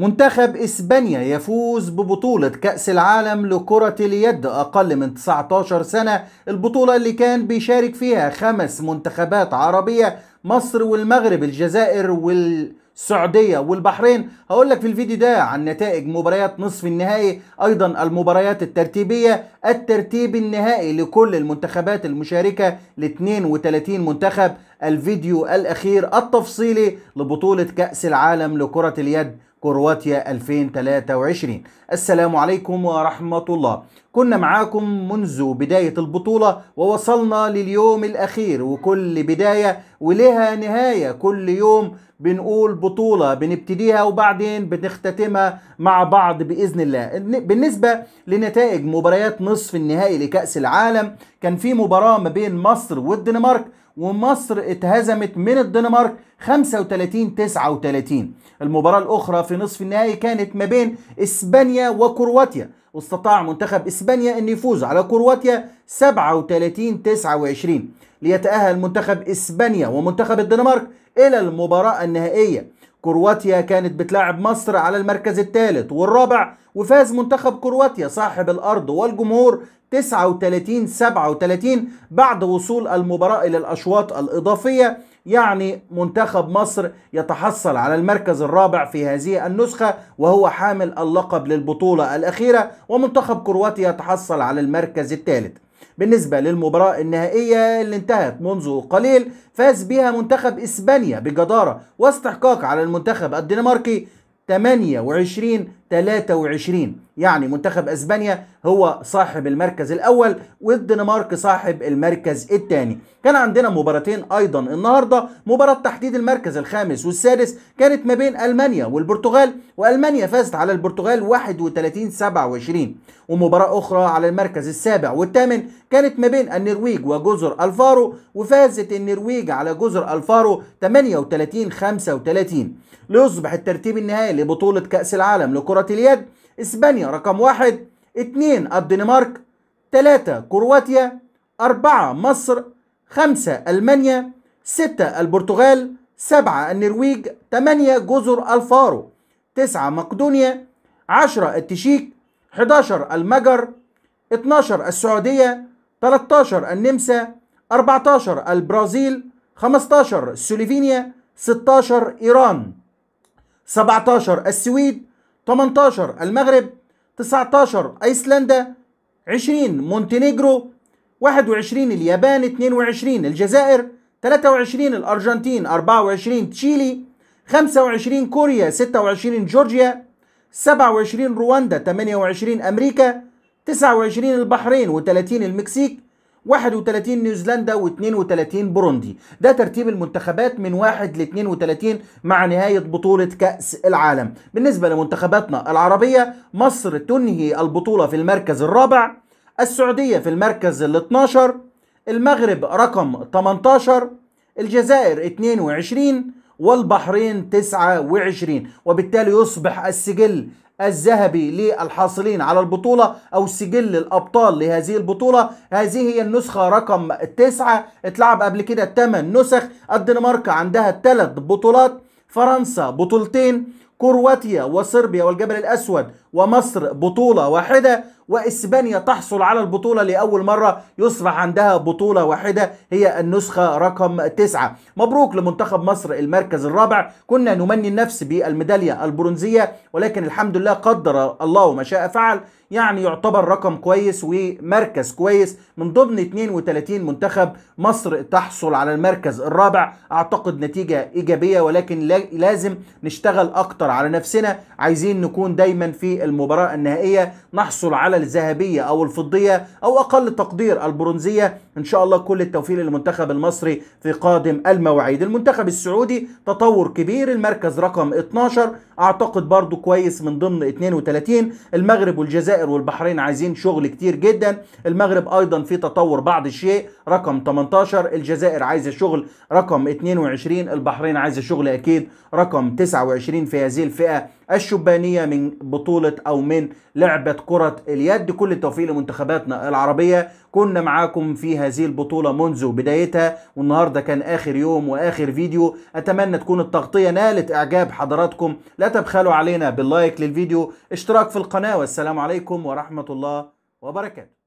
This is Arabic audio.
منتخب إسبانيا يفوز ببطولة كأس العالم لكرة اليد أقل من 19 سنة البطولة اللي كان بيشارك فيها خمس منتخبات عربية مصر والمغرب الجزائر والسعودية والبحرين هقول لك في الفيديو ده عن نتائج مباريات نصف النهائي أيضا المباريات الترتيبية الترتيب النهائي لكل المنتخبات المشاركة ل 32 منتخب الفيديو الأخير التفصيلي لبطولة كأس العالم لكرة اليد كرواتيا 2023 السلام عليكم ورحمة الله كنا معاكم منذ بداية البطولة ووصلنا لليوم الأخير وكل بداية ولها نهاية كل يوم بنقول بطولة بنبتديها وبعدين بنختتمها مع بعض بإذن الله بالنسبة لنتائج مباريات نصف النهائي لكأس العالم كان في مباراة ما بين مصر والدنمارك ومصر اتهزمت من الدنمارك 35 39 المباراة الأخرى في نصف النهائي كانت ما بين إسبانيا وكرواتيا واستطاع منتخب إسبانيا أن يفوز على كرواتيا 37 29 ليتأهل منتخب إسبانيا ومنتخب الدنمارك إلى المباراة النهائية كرواتيا كانت بتلاعب مصر على المركز الثالث والرابع وفاز منتخب كرواتيا صاحب الأرض والجمهور 39 37 بعد وصول المباراة إلى الأشواط الإضافية يعني منتخب مصر يتحصل على المركز الرابع في هذه النسخة وهو حامل اللقب للبطولة الأخيرة ومنتخب كرواتيا يتحصل على المركز الثالث بالنسبة للمباراة النهائية اللي انتهت منذ قليل فاز بها منتخب إسبانيا بجدارة واستحقاق على المنتخب الدنماركي 28 23 يعني منتخب اسبانيا هو صاحب المركز الاول والدنمارك صاحب المركز الثاني كان عندنا مباراتين ايضا النهارده مباراه تحديد المركز الخامس والسادس كانت ما بين المانيا والبرتغال والمانيا فازت على البرتغال 31 27 ومباراه اخرى على المركز السابع والثامن كانت ما بين النرويج وجزر الفارو وفازت النرويج على جزر الفارو 38 35 ليصبح الترتيب النهائي لبطولة كأس العالم لكرة اليد إسبانيا رقم واحد اثنين الدنمارك ثلاثة كرواتيا أربعة مصر خمسة ألمانيا ستة البرتغال سبعة النرويج ثمانية جزر الفارو تسعة مقدونيا عشرة التشيك 11 المجر 12 السعودية 13 النمسا 14 البرازيل 15 سلوفينيا 16 إيران 17 السويد 18 المغرب 19 أيسلندا 20 مونتينيجرو 21 اليابان 22 الجزائر 23 الأرجنتين 24 تشيلي 25 كوريا 26 جورجيا 27 رواندا 28 أمريكا 29 البحرين و30 المكسيك 31 نيوزيلندا و32 بوروندي ده ترتيب المنتخبات من 1 ل 32 مع نهاية بطولة كأس العالم بالنسبة لمنتخباتنا العربية مصر تنهي البطولة في المركز الرابع السعودية في المركز ال 12 المغرب رقم 18 الجزائر 22 والبحرين 29 وبالتالي يصبح السجل الذهبي للحاصلين على البطولة أو سجل الأبطال لهذه البطولة هذه هي النسخة رقم تسعة اتلعب قبل كده 8 نسخ الدنمارك عندها 3 بطولات فرنسا بطولتين كرواتيا وصربيا والجبل الأسود ومصر بطولة واحدة وإسبانيا تحصل على البطولة لأول مرة يصبح عندها بطولة واحدة هي النسخة رقم تسعة مبروك لمنتخب مصر المركز الرابع كنا نمني النفس بالميدالية البرونزية ولكن الحمد لله قدر الله ما شاء فعل يعني يعتبر رقم كويس ومركز كويس من ضمن 32 منتخب مصر تحصل على المركز الرابع اعتقد نتيجة ايجابية ولكن لازم نشتغل اكتر على نفسنا عايزين نكون دايما في المباراة النهائية نحصل على الذهبية أو الفضية أو أقل تقدير البرونزية إن شاء الله كل التوفيق للمنتخب المصري في قادم المواعيد المنتخب السعودي تطور كبير المركز رقم 12 أعتقد برضو كويس من ضمن 32 المغرب والجزائر والبحرين عايزين شغل كتير جدا المغرب أيضا في تطور بعض الشيء رقم 18 الجزائر عايزة شغل رقم 22 البحرين عايزة شغل أكيد رقم 29 في هذه الفئة الشبانية من بطولة أو من لعبة كرة اليد كل التوفيق لمنتخباتنا العربية كنا معاكم في هذه البطولة منذ بدايتها والنهاردة كان آخر يوم وآخر فيديو أتمنى تكون التغطية نالت إعجاب حضراتكم لا تبخلوا علينا باللايك للفيديو اشتراك في القناة والسلام عليكم ورحمة الله وبركاته